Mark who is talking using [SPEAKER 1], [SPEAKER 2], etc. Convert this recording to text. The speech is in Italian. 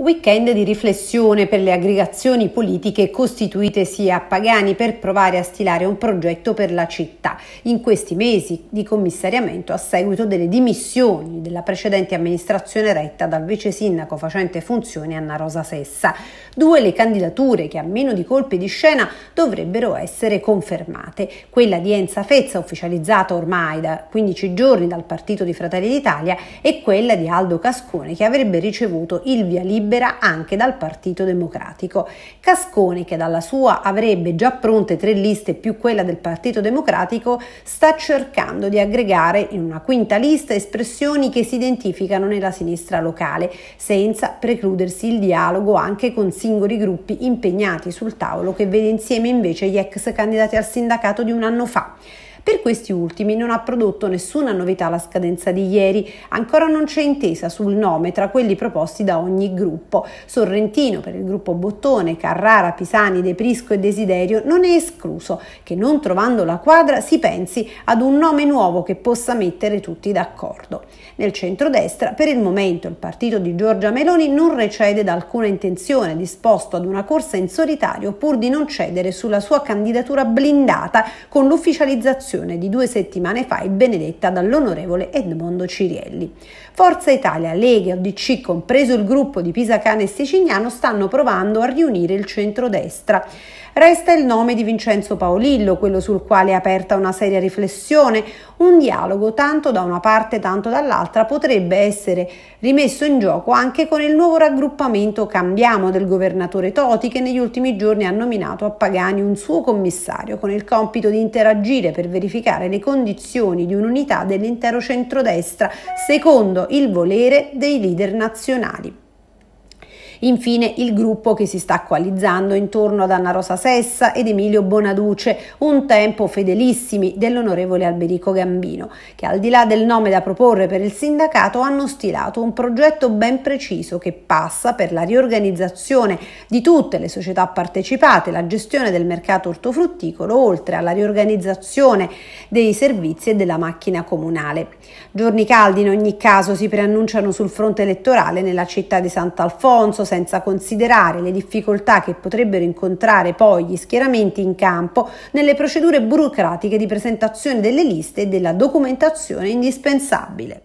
[SPEAKER 1] weekend di riflessione per le aggregazioni politiche costituitesi a Pagani per provare a stilare un progetto per la città. In questi mesi di commissariamento a seguito delle dimissioni della precedente amministrazione retta dal vice sindaco facente funzioni Anna Rosa Sessa. Due le candidature che a meno di colpi di scena dovrebbero essere confermate. Quella di Enza Fezza, ufficializzata ormai da 15 giorni dal partito di Fratelli d'Italia, e quella di Aldo Cascone, che avrebbe ricevuto il via libera libera anche dal Partito Democratico. Cascone, che dalla sua avrebbe già pronte tre liste più quella del Partito Democratico, sta cercando di aggregare in una quinta lista espressioni che si identificano nella sinistra locale, senza precludersi il dialogo anche con singoli gruppi impegnati sul tavolo che vede insieme invece gli ex candidati al sindacato di un anno fa. Per questi ultimi non ha prodotto nessuna novità la scadenza di ieri, ancora non c'è intesa sul nome tra quelli proposti da ogni gruppo. Sorrentino per il gruppo Bottone, Carrara, Pisani, De Prisco e Desiderio non è escluso che non trovando la quadra si pensi ad un nome nuovo che possa mettere tutti d'accordo. Nel centrodestra per il momento il partito di Giorgia Meloni non recede da alcuna intenzione, disposto ad una corsa in solitario pur di non cedere sulla sua candidatura blindata con l'ufficializzazione discussione di due settimane fa e benedetta dall'onorevole Edmondo Cirielli. Forza Italia, Lega, ODC, compreso il gruppo di Pisacane e Sicignano, stanno provando a riunire il centrodestra. Resta il nome di Vincenzo Paolillo, quello sul quale è aperta una seria riflessione, un dialogo tanto da una parte tanto dall'altra potrebbe essere rimesso in gioco anche con il nuovo raggruppamento Cambiamo del governatore Toti che negli ultimi giorni ha nominato a Pagani un suo commissario con il compito di interagire per verificare le condizioni di un'unità dell'intero centrodestra secondo il volere dei leader nazionali. Infine il gruppo che si sta coalizzando intorno ad Anna Rosa Sessa ed Emilio Bonaduce, un tempo fedelissimi dell'onorevole Alberico Gambino, che al di là del nome da proporre per il sindacato hanno stilato un progetto ben preciso che passa per la riorganizzazione di tutte le società partecipate, la gestione del mercato ortofrutticolo, oltre alla riorganizzazione dei servizi e della macchina comunale. Giorni caldi in ogni caso si preannunciano sul fronte elettorale nella città di Sant'Alfonso, senza considerare le difficoltà che potrebbero incontrare poi gli schieramenti in campo nelle procedure burocratiche di presentazione delle liste e della documentazione indispensabile.